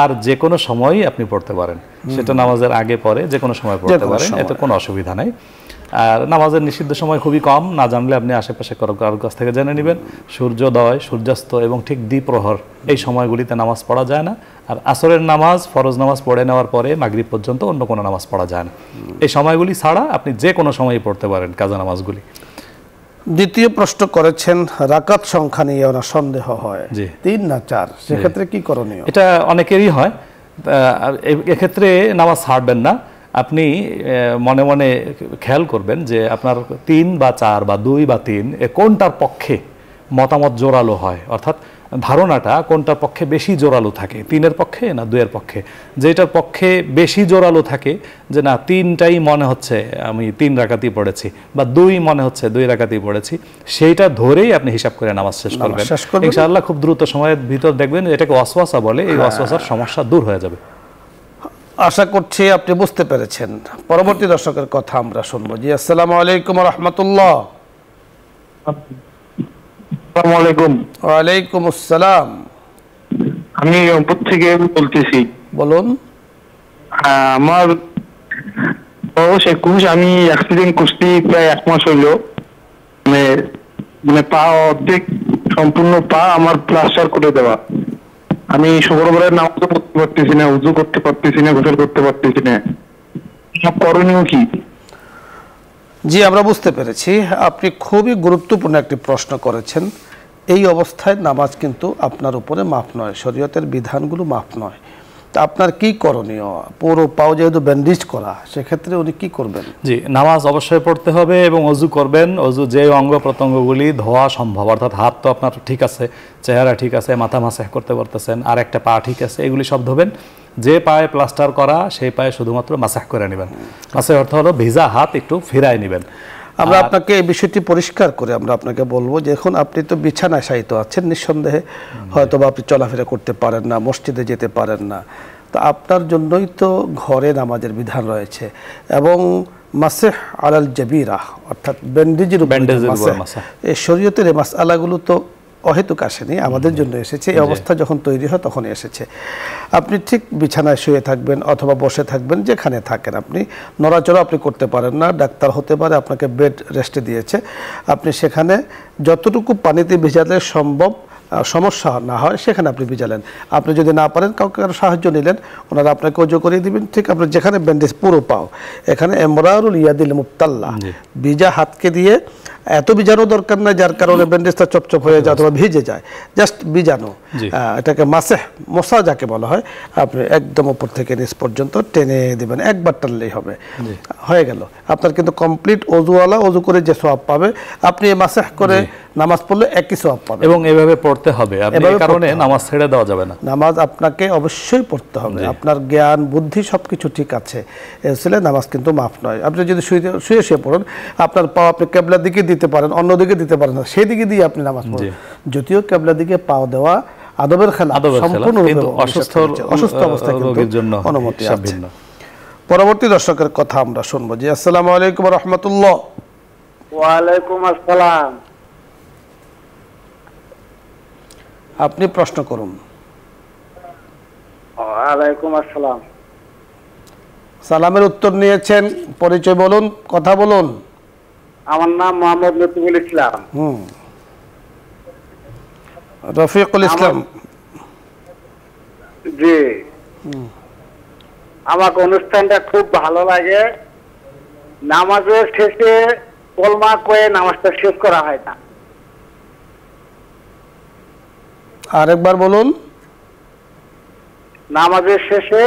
আর যে কোনো সময় আপনি পড়তে পারেন সেটা নামাজের আগে পরে যে কোনো সময় পড়তে পারেন এতে কোনো অসুবিধা নেই আর নামাজের নিষিদ্ধ সময় খুবই কম না জানলে আপনি আশেপাশে কারো কারোর কাছ থেকে জেনে নেবেন সূর্যোদয় সূর্যাস্ত এবং ঠিক দ্বীপ্রহর এই সময়গুলিতে নামাজ পড়া যায় না আর আসরের নামাজ ফরজ নামাজ পড়ে নেওয়ার পরে মাগরিব পর্যন্ত অন্য কোনো নামাজ পড়া যায় না এই সময়গুলি ছাড়া আপনি যে কোনো সময়ই পড়তে পারেন কাজা নামাজগুলি দ্বিতীয় প্রশ্ন করেছেন রাকাত সংখ্যা নিয়ে ওনার সন্দেহ হয় তিন না চার সেক্ষেত্রে কি করণীয় এটা অনেকেরই হয় এক্ষেত্রে নামাজ হারবেন না আপনি মনে মনে খেয়াল করবেন যে আপনার তিন বা চার বা দুই বা তিন এ কোনটার পক্ষে মতামত জোরালো হয় অর্থাৎ ধারণাটা কোনটার পক্ষে বেশি জোরালো থাকে তিনের পক্ষে না দুয়ের পক্ষে যেটার পক্ষে বেশি জোরালো থাকে যে না তিনটাই মনে হচ্ছে আমি তিন রাকাতি পড়েছি বা দুই মনে হচ্ছে দুই রাকাতি পড়েছি সেইটা ধরেই আপনি হিসাব করে নামাজ শেষ করবেন ইনশাআল্লাহ খুব দ্রুত সময়ের ভিতর দেখবেন এটাকে অসওয়াসা বলে এই অসওয়াসার হ্যাঁ। সমস্যা দূর হয়ে যাবে আশা করছি আপনি বুঝতে পেরেছেন পরবর্তী দর্শকের কথা আমরা শুনবো জি আসসালামু আলাইকুম রহমতুল্লাহ আসসালাম আমি রংপুর থেকে বলতেছি বলুন আমার বয়স একুশ আমি অ্যাক্সিডেন্ট করছি প্রায় এক মাস হইল মানে মানে পা অর্ধেক সম্পূর্ণ পা আমার প্লাস্টার করে দেওয়া আমি শুক্রবারের নামাজও করতে পারতেছি না উজু করতে পারতেছি না গোসল করতে পারতেছি না করণীয় কি জি আমরা বুঝতে পেরেছি আপনি খুবই গুরুত্বপূর্ণ একটি প্রশ্ন করেছেন এই অবস্থায় নামাজ কিন্তু আপনার উপরে মাফ নয় শরীয়তের বিধানগুলো মাফ নয় তা আপনার কি করণীয় পুরো পাও যেহেতু ব্যান্ডেজ করা সেক্ষেত্রে উনি কি করবেন জি নামাজ অবশ্যই পড়তে হবে এবং অজু করবেন অজু যে অঙ্গ প্রত্যঙ্গগুলি ধোয়া সম্ভব অর্থাৎ হাত তো আপনার ঠিক আছে চেহারা ঠিক আছে মাথা মাসে করতে পারতেছেন আর একটা পা ঠিক আছে এগুলি সব ধোবেন যে পায়ে প্লাস্টার করা সেই পায়ে শুধুমাত্র মাসাহ করে নেবেন মাসাহ অর্থ হলো ভিজা হাত একটু ফিরাই নেবেন আমরা আপনাকে এই বিষয়টি পরিষ্কার করে আমরা আপনাকে বলবো যে এখন আপনি তো বিছানায় সাহিত আছেন নিঃসন্দেহে হয়তো বা আপনি চলাফেরা করতে পারেন না মসজিদে যেতে পারেন না তো আপনার জন্যই তো ঘরে নামাজের বিধান রয়েছে এবং মাসেহ আলাল জাবিরা অর্থাৎ ব্যান্ডেজের ব্যান্ডেজের শরীয়তের এই মাস আলাগুলো তো অহেতুক আসেনি আমাদের জন্য এসেছে এই অবস্থা যখন তৈরি হয় তখন এসেছে আপনি ঠিক বিছানায় শুয়ে থাকবেন অথবা বসে থাকবেন যেখানে থাকেন আপনি নড়াচড়া আপনি করতে পারেন না ডাক্তার হতে পারে আপনাকে বেড রেস্টে দিয়েছে আপনি সেখানে যতটুকু পানিতে ভিজালে সম্ভব সমস্যা না হয় সেখানে আপনি ভিজালেন আপনি যদি না পারেন কাউকে কারো সাহায্য নিলেন ওনারা আপনাকে ওজো করিয়ে দিবেন ঠিক আপনি যেখানে ব্যান্ডেজ পুরো পাও এখানে এমরারুল ইয়াদিল মুক্তাল্লা ভিজা হাতকে দিয়ে এত বীজাণু দরকার না যার কারণে ব্যান্ডেজটা চপচপ হয়ে যায় অথবা ভিজে যায় জাস্ট বীজাণু এটাকে মাসে মশা যাকে বলা হয় আপনি একদম উপর থেকে নিচ পর্যন্ত টেনে দেবেন একবার টানলেই হবে হয়ে গেল আপনার কিন্তু কমপ্লিট অজুওয়ালা অজু করে যে সোয়াব পাবে আপনি মাসে করে নামাজ পড়লে একই সব পাবে এবং এভাবে পড়তে হবে এভাবে কারণে নামাজ ছেড়ে দেওয়া যাবে না নামাজ আপনাকে অবশ্যই পড়তে হবে আপনার জ্ঞান বুদ্ধি সব কিছু ঠিক আছে ছেলে নামাজ কিন্তু মাফ নয় আপনি যদি শুয়ে শুয়ে শুয়ে পড়েন আপনার পাও আপনি কেবলার দিকে দিতে পারেন অন্য দিকে দিতে পারেন না সেই দিকে দিয়ে আপনি নামাজ পড়েন যদিও কেবলার দিকে পাও দেওয়া আদবের খেলা সম্পূর্ণ অসুস্থ অসুস্থ অবস্থা কিন্তু অনুমতি আছে পরবর্তী দর্শকের কথা আমরা শুনবো জি আসসালামু আলাইকুম রহমতুল্লাহ ওয়ালাইকুম আসসালাম আপনি প্রশ্ন করুন আসসালাম সালামের উত্তর নিয়েছেন পরিচয় বলুন কথা বলুন আমার নাম মোহাম্মদ নতুবুল ইসলাম রফিকুল ইসলাম জি আমাকে অনুষ্ঠানটা খুব ভালো লাগে নামাজের শেষে কলমা কয়ে নামাজটা শেষ করা হয় না আরেকবার বলুন নামাজের শেষে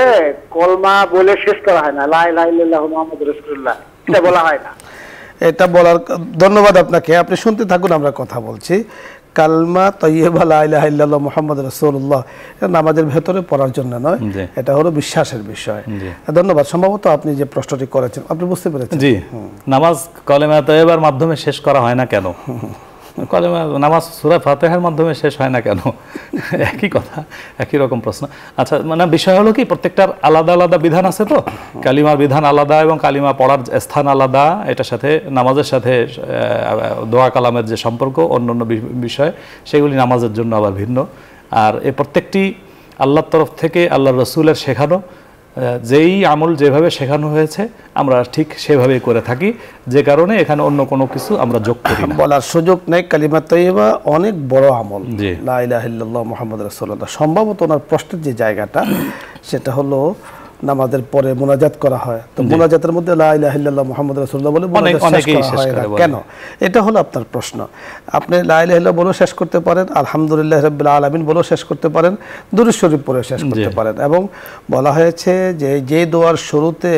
কলমা বলে শেষ করা হয় না লাই লাই মোহাম্মদ রসুল্লাহ এটা বলা হয় না এটা বলার ধন্যবাদ আপনাকে আপনি শুনতে থাকুন আমরা কথা বলছি কালমা তৈয়বা লাইল্লা মোহাম্মদ রসুল্লাহ এটা নামাজের ভেতরে পড়ার জন্য নয় এটা হলো বিশ্বাসের বিষয় ধন্যবাদ সম্ভবত আপনি যে প্রশ্নটি করেছেন আপনি বুঝতে পেরেছেন জি নামাজ কলমা তৈয়বার মাধ্যমে শেষ করা হয় না কেন কলেমা নামাজ সুরা ফাতেহার মাধ্যমে শেষ হয় না কেন একই কথা একই রকম প্রশ্ন আচ্ছা মানে বিষয় হলো কি প্রত্যেকটার আলাদা আলাদা বিধান আছে তো কালিমার বিধান আলাদা এবং কালিমা পড়ার স্থান আলাদা এটার সাথে নামাজের সাথে দোয়া কালামের যে সম্পর্ক অন্য অন্য বিষয় সেগুলি নামাজের জন্য আবার ভিন্ন আর এ প্রত্যেকটি আল্লাহর তরফ থেকে আল্লাহ রসুলের শেখানো যেই আমল যেভাবে শেখানো হয়েছে আমরা ঠিক সেভাবেই করে থাকি যে কারণে এখানে অন্য কোনো কিছু আমরা যোগ করি বলার সুযোগ নেই কালিমা তৈবা অনেক বড় আমল লাহ মোহাম্মদ রাসোল্লাহ সম্ভবত ওনার প্রশ্নের যে জায়গাটা সেটা হলো নামাজের পরে মোনাজাত করা হয় তো মোনাজাতের মধ্যে লাহিল্লাহ মোহাম্মদ রসুল্লাহ বলে কেন এটা হলো আপনার প্রশ্ন আপনি লাহিল্লাহ বলেও শেষ করতে পারেন আলহামদুলিল্লাহ রবিল্লা আলমিন বলেও শেষ করতে পারেন শরীফ পরেও শেষ করতে পারেন এবং বলা হয়েছে যে যে দোয়ার শুরুতে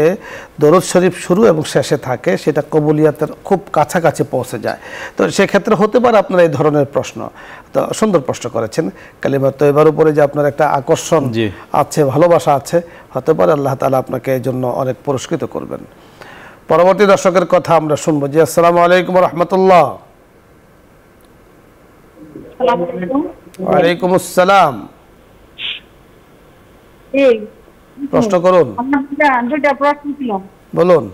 দরদ শরীফ শুরু এবং শেষে থাকে সেটা কবুলিয়াতের খুব কাছাকাছি পৌঁছে যায় তো সেক্ষেত্রে হতে পারে আপনার এই ধরনের প্রশ্ন তো সুন্দর প্রশ্ন করেছেন কালিমা তো এবার উপরে যে আপনার একটা আকর্ষণ আছে ভালোবাসা আছে হতে পারে আল্লাহ তালা আপনাকে এই জন্য অনেক পুরস্কৃত করবেন পরবর্তী দর্শকের কথা আমরা শুনবো জি আসসালাম আলাইকুম রহমতুল্লাহ ওয়ালাইকুম আসসালাম প্রশ্ন করুন বলুন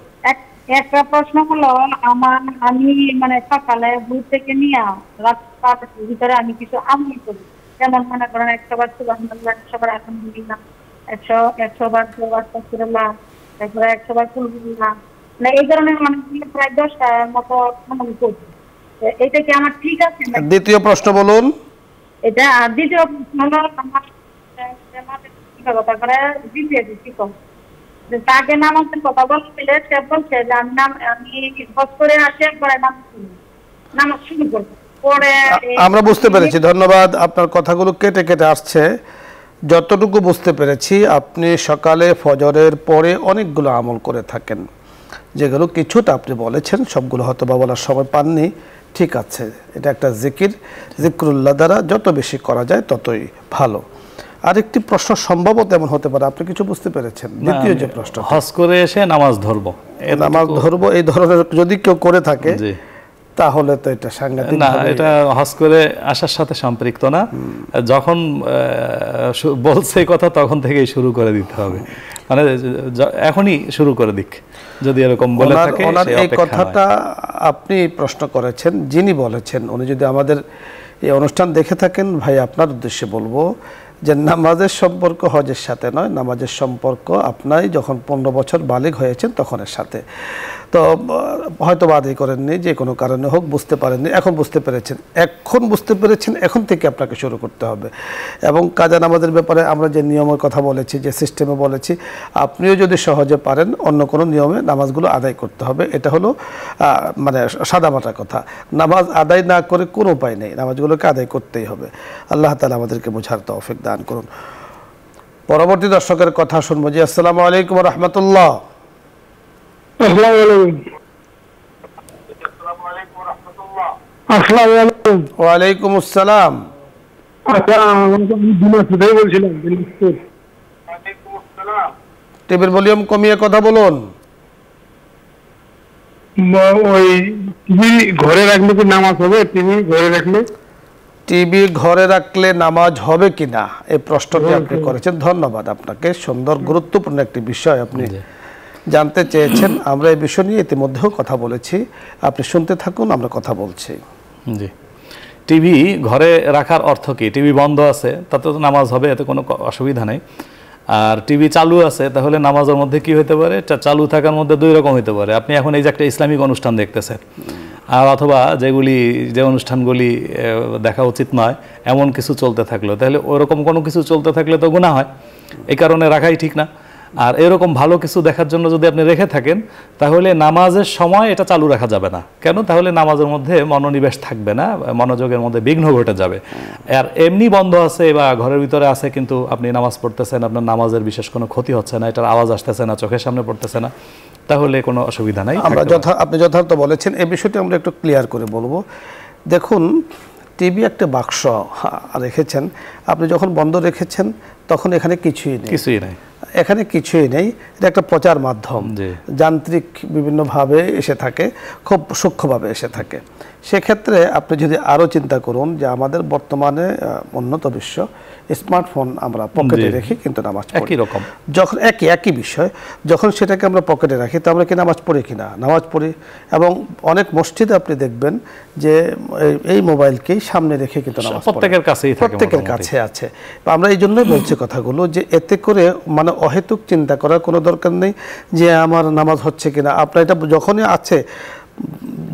একটা প্রশ্ন হলো আমার আমি মানে সকালে থেকে নিয়ে ভিতরে আমি কিছু আমল করি যেমন মনে করেন একটা বার সবার আলহামদুলিল্লাহ একশো একশো বার না তারপরে একশো বার না মানে এই কারণে মানে প্রায় দশটার মতো করছি এটা কি আমার ঠিক আছে দ্বিতীয় প্রশ্ন বলুন এটা দ্বিতীয় প্রশ্ন হলো আমার শিক্ষক তাকে নামাজের কথা বলছিলে সে বলছে যে আমি নাম আমি করে নাম শুরু করবো আমরা বুঝতে পেরেছি ধন্যবাদ আপনার কথাগুলো কেটে কেটে আসছে যতটুকু বুঝতে পেরেছি আপনি সকালে ফজরের পরে অনেকগুলো আমল করে থাকেন যেগুলো কিছুটা আপনি বলেছেন সবগুলো হয়তো বা বলার সময় পাননি ঠিক আছে এটা একটা জিকির জিক্রুল্লাহ দ্বারা যত বেশি করা যায় ততই ভালো আরেকটি প্রশ্ন সম্ভবত এমন হতে পারে আপনি কিছু বুঝতে পেরেছেন দ্বিতীয় যে প্রশ্ন হস করে এসে নামাজ ধরবো নামাজ ধরবো এই ধরনের যদি কেউ করে থাকে তাহলে তো এটা সাংঘাতিক না এটা হস করে আসার সাথে সম্পৃক্ত না যখন বলছে কথা তখন থেকেই শুরু করে দিতে হবে মানে এখনই শুরু করে দিক যদি এরকম বলে থাকে ওনার এই কথাটা আপনি প্রশ্ন করেছেন যিনি বলেছেন উনি যদি আমাদের এই অনুষ্ঠান দেখে থাকেন ভাই আপনার উদ্দেশ্যে বলবো যে নামাজের সম্পর্ক হজের সাথে নয় নামাজের সম্পর্ক আপনাই যখন পনেরো বছর বালিক হয়েছেন তখনের সাথে তো হয়তো বা আদায় করেননি যে কোনো কারণে হোক বুঝতে পারেননি এখন বুঝতে পেরেছেন এখন বুঝতে পেরেছেন এখন থেকে আপনাকে শুরু করতে হবে এবং কাজা নামাজের ব্যাপারে আমরা যে নিয়মের কথা বলেছি যে সিস্টেমে বলেছি আপনিও যদি সহজে পারেন অন্য কোনো নিয়মে নামাজগুলো আদায় করতে হবে এটা হলো মানে সাদামাটা কথা নামাজ আদায় না করে কোনো উপায় নেই নামাজগুলোকে আদায় করতেই হবে আল্লাহ তালা আমাদেরকে বোঝার তো অফেক দান দান করুন পরবর্তী দর্শকের কথা শুনবো জি আসসালাম আলাইকুম রহমতুল্লাহ ওয়ালাইকুম আসসালাম টিভির ভলিউম কমিয়ে কথা বলুন ওই টিভি ঘরে রাখলে কি নামাজ হবে টিভি ঘরে রাখলে টিভি ঘরে রাখলে নামাজ হবে কি না এই প্রশ্নটি আপনি করেছেন ধন্যবাদ আপনাকে সুন্দর গুরুত্বপূর্ণ একটি বিষয় আপনি জানতে চেয়েছেন আমরা এই বিষয় নিয়ে ইতিমধ্যেও কথা বলেছি আপনি শুনতে থাকুন আমরা কথা বলছি জি টিভি ঘরে রাখার অর্থ কি টিভি বন্ধ আছে তাতে তো নামাজ হবে এতে কোনো অসুবিধা নেই আর টিভি চালু আছে তাহলে নামাজের মধ্যে কি হতে পারে চালু থাকার মধ্যে দুই রকম হতে পারে আপনি এখন এই যে একটা ইসলামিক অনুষ্ঠান দেখতেছেন আর অথবা যেগুলি যে অনুষ্ঠানগুলি দেখা উচিত নয় এমন কিছু চলতে থাকলো তাহলে ওরকম কোনো কিছু চলতে থাকলে তো গুণা হয় এই কারণে রাখাই ঠিক না আর এরকম ভালো কিছু দেখার জন্য যদি আপনি রেখে থাকেন তাহলে নামাজের সময় এটা চালু রাখা যাবে না কেন তাহলে নামাজের মধ্যে মনোনিবেশ থাকবে না মনোযোগের মধ্যে বিঘ্ন ঘটে যাবে আর এমনি বন্ধ আছে বা ঘরের ভিতরে আছে কিন্তু আপনি নামাজ পড়তেছেন আপনার নামাজের বিশেষ কোনো ক্ষতি হচ্ছে না এটার আওয়াজ আসতেছে না চোখের সামনে পড়তেছে না তাহলে কোনো অসুবিধা নাই আমরা যথা আপনি যথার্থ বলেছেন এই বিষয়টি আমরা একটু ক্লিয়ার করে বলবো দেখুন টিভি একটা বাক্স রেখেছেন আপনি যখন বন্ধ রেখেছেন তখন এখানে কিছুই নেই কিছুই নেই এখানে কিছুই নেই এটা একটা প্রচার মাধ্যম যান্ত্রিক বিভিন্নভাবে এসে থাকে খুব সূক্ষ্মভাবে এসে থাকে সেক্ষেত্রে আপনি যদি আরও চিন্তা করুন যে আমাদের বর্তমানে উন্নত বিশ্ব স্মার্টফোন আমরা পকেটে রেখি কিন্তু নামাজ একই রকম যখন একই একই বিষয় যখন সেটাকে আমরা পকেটে রাখি তো আমরা কি নামাজ পড়ি কি না নামাজ পড়ি এবং অনেক মসজিদে আপনি দেখবেন যে এই মোবাইলকেই সামনে রেখে কিন্তু নামাজ প্রত্যেকের কাছেই প্রত্যেকের কাছে আছে আমরা এই জন্যই বলছি কথাগুলো যে এতে করে মানে অহেতুক চিন্তা করার কোনো দরকার নেই যে আমার নামাজ হচ্ছে কিনা আপনার এটা যখনই আছে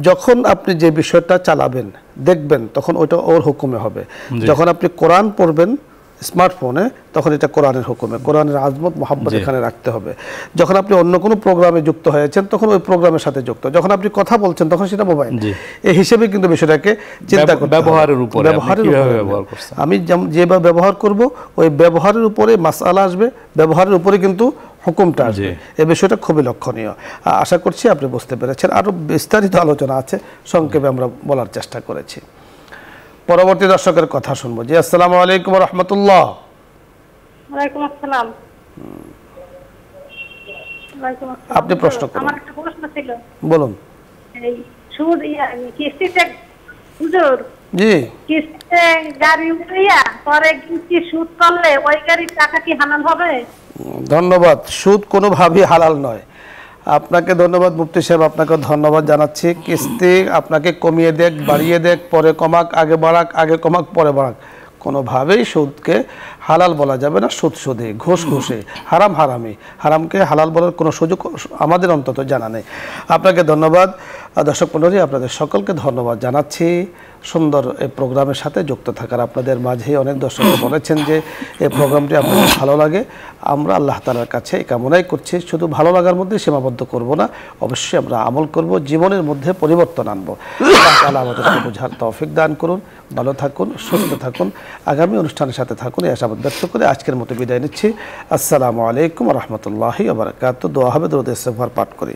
যখন আপনি যে বিষয়টা চালাবেন দেখবেন তখন ওইটা ওর হুকুমে হবে যখন আপনি কোরআন পড়বেন স্মার্টফোনে তখন এটা কোরআনের হুকুমে কোরআনের আজমত মোহাম্মদ এখানে রাখতে হবে যখন আপনি অন্য কোনো প্রোগ্রামে যুক্ত হয়েছেন তখন ওই প্রোগ্রামের সাথে যুক্ত যখন আপনি কথা বলছেন তখন সেটা মোবাইল এই হিসেবে কিন্তু বিষয়টাকে চিন্তা করতে ব্যবহারের উপরে ব্যবহারের আমি যেভাবে ব্যবহার করব ওই ব্যবহারের উপরে মাসালা আসবে ব্যবহারের উপরে কিন্তু হুকুমটা আসবে এ বিষয়টা খুবই লক্ষণীয় আশা করছি আপনি বুঝতে পেরেছেন আরও বিস্তারিত আলোচনা আছে সংক্ষেপে আমরা বলার চেষ্টা করেছি পরবর্তী দর্শকের কথা শুনবো জি আসসালামু আলাইকুম রহমতুল্লাহ আপনি প্রশ্ন করুন আমার একটা প্রশ্ন ছিল বলুন এই জি কিস্তে গাড়ি উঠাইয়া পরে কি সুদ করলে ওই গাড়ির টাকা কি হালাল হবে ধন্যবাদ সুদ কোনোভাবেই হালাল নয় আপনাকে ধন্যবাদ মুফতি সাহেব আপনাকে ধন্যবাদ জানাচ্ছি কিস্তি আপনাকে কমিয়ে দেখ বাড়িয়ে দেখ পরে কমাক আগে বাড়াক আগে কমাক পরে বাড়াক কোনোভাবেই সুদকে হালাল বলা যাবে না সুদ সুদে ঘুষ ঘুষে হারাম হারামে হারামকে হালাল বলার কোনো সুযোগ আমাদের অন্তত জানা নেই আপনাকে ধন্যবাদ দর্শক মন্ডলী আপনাদের সকলকে ধন্যবাদ জানাচ্ছি সুন্দর এই প্রোগ্রামের সাথে যুক্ত থাকার আপনাদের মাঝে অনেক দর্শক বলেছেন যে এই প্রোগ্রামটি আপনাদের ভালো লাগে আমরা আল্লাহ তালার কাছে এই কামনাই করছি শুধু ভালো লাগার মধ্যে সীমাবদ্ধ করব না অবশ্যই আমরা আমল করব জীবনের মধ্যে পরিবর্তন আনবো আল্লাহ আমাদেরকে বোঝার তৌফিক দান করুন ভালো থাকুন সুস্থ থাকুন আগামী অনুষ্ঠানের সাথে থাকুন এই আশাবাদ ব্যক্ত করে আজকের মতো বিদায় নিচ্ছি আসসালামু আলাইকুম রহমতুল্লাহি আবরকাত দোয়া হবে দ্রুত পাঠ করি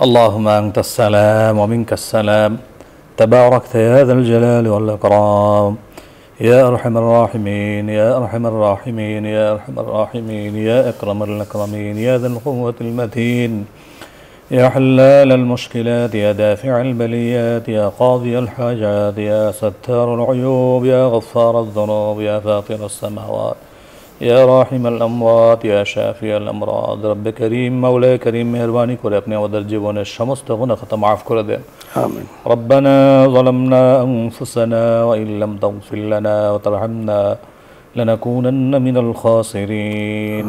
اللهم أنت السلام ومنك السلام تباركت يا ذا الجلال والإكرام يا أرحم الراحمين يا أرحم الراحمين يا أرحم الراحمين يا أكرم الأكرمين يا ذا القوة المتين يا حلال المشكلات يا دافع البليات يا قاضي الحاجات يا ستار العيوب يا غفار الذنوب يا فاطر السماوات يا راحم الأموات يا شافي الأمراض رب كريم مولاي كريم مهرباني করে আপনি ودر জীবনের الشمس تغنى ختم maaf করে ربنا ظلمنا انفسنا وان لم تغفر لنا وترحمنا لنكونن من الخاسرين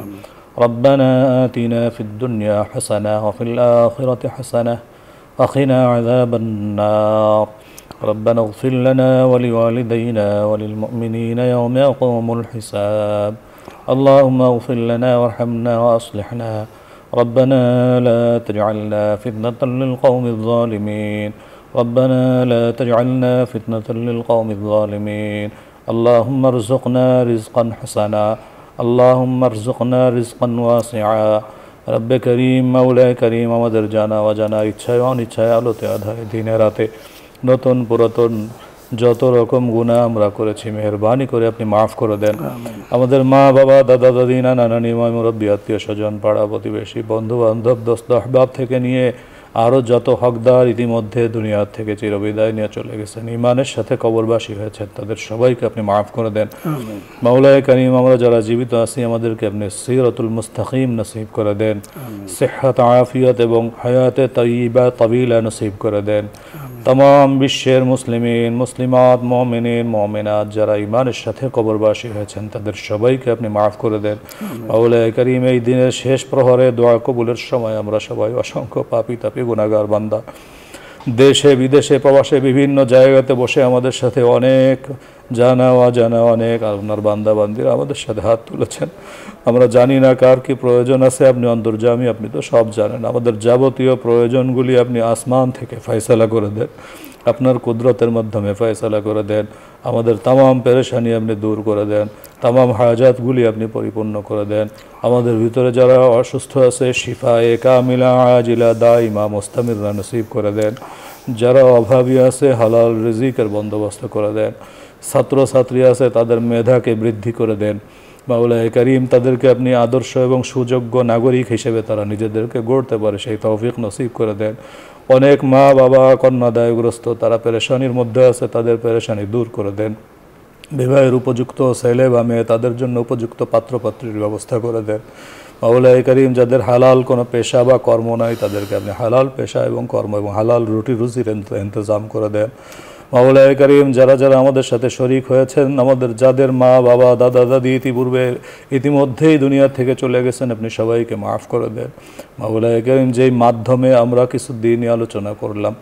ربنا آتنا في الدنيا حسنة وفي الآخرة حسنة وقنا عذاب النار ربنا اغفر لنا ولوالدينا وللمؤمنين يوم يقوم الحساب اللهم اغفر لنا وارحمنا واصلحنا ربنا لا تجعلنا فتنة للقوم الظالمين ربنا لا تجعلنا فتنة للقوم الظالمين اللهم ارزقنا رزقا حسنا اللهم ارزقنا رزقا واسعا رب کریم کریم مولا আমাদের জানা অজানা ইচ্ছায় অনিচ্ছায় আলোতে আধায় দিনে রাতে নতুন পুরাতন যত রকম গুণা আমরা করেছি মেহরবানি করে আপনি মাফ করে দেন আমাদের মা বাবা দাদা দাদি নানা নানি মুরব্বী আত্মীয় স্বজন পাড়া প্রতিবেশী বন্ধু বান্ধব দোস্ত আহবাব থেকে নিয়ে আরও যত হকদার ইতিমধ্যে দুনিয়া থেকে চিরবিদায় নিয়ে চলে গেছেন ইমানের সাথে কবরবাসী হয়েছেন তাদের সবাইকে আপনি মাফ করে দেন মাওলায় কানিম আমরা যারা জীবিত আছি আমাদেরকে আপনি সিরতুল মুস্তাকিম নসিব করে দেন সেহাত আফিয়ত এবং হায়াতে তৈবা তবিলা নসিব করে দেন তমাম বিশ্বের মুসলিমিন মুসলিমাত মমিনিন মমিনাত যারা ইমানের সাথে কবরবাসী হয়েছেন তাদের সবাইকে আপনি মাফ করে দেন মাওলায় কারিম এই দিনের শেষ প্রহরে দোয়া কবুলের সময় আমরা সবাই অসংখ্য পাপি তাপি কোটি গুণাগার বান্দা দেশে বিদেশে প্রবাসে বিভিন্ন জায়গাতে বসে আমাদের সাথে অনেক জানা অজানা অনেক আপনার বান্দাবান্দিরা আমাদের সাথে হাত তুলেছেন আমরা জানি না কার কি প্রয়োজন আছে আপনি অন্তর্জামী আপনি তো সব জানেন আমাদের যাবতীয় প্রয়োজনগুলি আপনি আসমান থেকে ফয়সালা করে দেন আপনার কুদরতের মাধ্যমে ফয়সালা করে দেন আমাদের তাম পেরেশানি আপনি দূর করে দেন তাম হাজাতগুলি আপনি পরিপূর্ণ করে দেন আমাদের ভিতরে যারা অসুস্থ আছে শিফা একামিলা আজিলা ইমা মোস্তামিরা নসিব করে দেন যারা অভাবী আছে হালাল রিজিকের বন্দোবস্ত করে দেন ছাত্রছাত্রী আছে তাদের মেধাকে বৃদ্ধি করে দেন এ করিম তাদেরকে আপনি আদর্শ এবং সুযোগ্য নাগরিক হিসেবে তারা নিজেদেরকে গড়তে পারে সেই তৌফিক নসিব করে দেন অনেক মা বাবা কন্যা দায়গ্রস্ত তারা পেরেশানির মধ্যে আছে তাদের পেরেশানি দূর করে দেন বিবাহের উপযুক্ত ছেলে বা মেয়ে তাদের জন্য উপযুক্ত পাত্রপাত্রীর ব্যবস্থা করে দেন মাওলাই করিম যাদের হালাল কোনো পেশা বা কর্ম নাই তাদেরকে আপনি হালাল পেশা এবং কর্ম এবং হালাল রুটি রুজির ইন্তজাম করে দেন মাওলায় করিম যারা যারা আমাদের সাথে শরিক হয়েছেন আমাদের যাদের মা বাবা দাদা দাদি ইতিপূর্বে ইতিমধ্যেই দুনিয়া থেকে চলে গেছেন আপনি সবাইকে মাফ করে দেন মাওলায় করিম যেই মাধ্যমে আমরা কিছু দিনই আলোচনা করলাম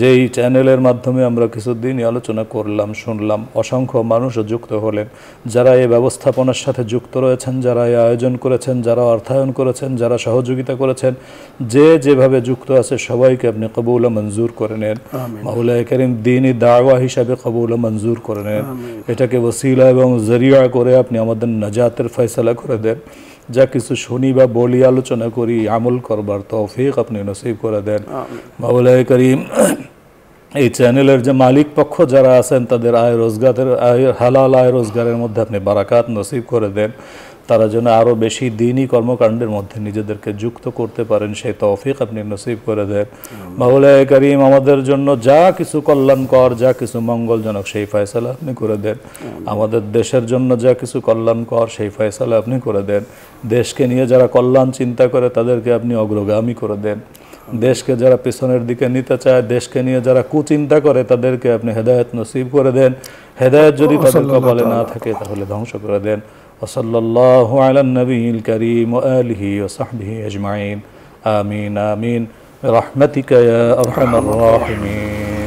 যেই চ্যানেলের মাধ্যমে আমরা কিছুদিনই আলোচনা করলাম শুনলাম অসংখ্য মানুষ যুক্ত হলেন যারা এই ব্যবস্থাপনার সাথে যুক্ত রয়েছেন যারা এই আয়োজন করেছেন যারা অর্থায়ন করেছেন যারা সহযোগিতা করেছেন যে যেভাবে যুক্ত আছে সবাইকে আপনি কবুল মঞ্জুর করে নেন মাহুল্লাহ করিম দিনই দাওয়া হিসাবে কবুল মঞ্জুর করে নেন এটাকে ওসিলা এবং জরিয়া করে আপনি আমাদের নাজাতের ফয়সলা করে দেন যা কিছু শুনি বা বলি আলোচনা করি আমল করবার তৌফিক আপনি নসিব করে দেন মাওলায় করিম এই চ্যানেলের যে মালিক পক্ষ যারা আছেন তাদের আয় রোজগারের আয় হালাল আয় রোজগারের মধ্যে আপনি বারাকাত নসিব করে দেন তারা যেন আরও বেশি দিনই কর্মকাণ্ডের মধ্যে নিজেদেরকে যুক্ত করতে পারেন সেই তৌফিক আপনি নসিব করে দেন মাহুলায় করিম আমাদের জন্য যা কিছু কল্যাণকর যা কিছু মঙ্গলজনক সেই ফয়সালা আপনি করে দেন আমাদের দেশের জন্য যা কিছু কল্যাণকর সেই ফয়সালা আপনি করে দেন দেশকে নিয়ে যারা কল্যাণ চিন্তা করে তাদেরকে আপনি অগ্রগামী করে দেন দেশকে যারা পেছনের দিকে নিতে চায় দেশকে নিয়ে যারা কুচিন্তা করে তাদেরকে আপনি হেদায়ত নসিব করে দেন হেদায়ত যদি তাদের কপালে না থাকে তাহলে ধ্বংস করে দেন وصلى الله على النبي الكريم وآله وصحبه أجمعين آمين آمين برحمتك يا أرحم الراحمين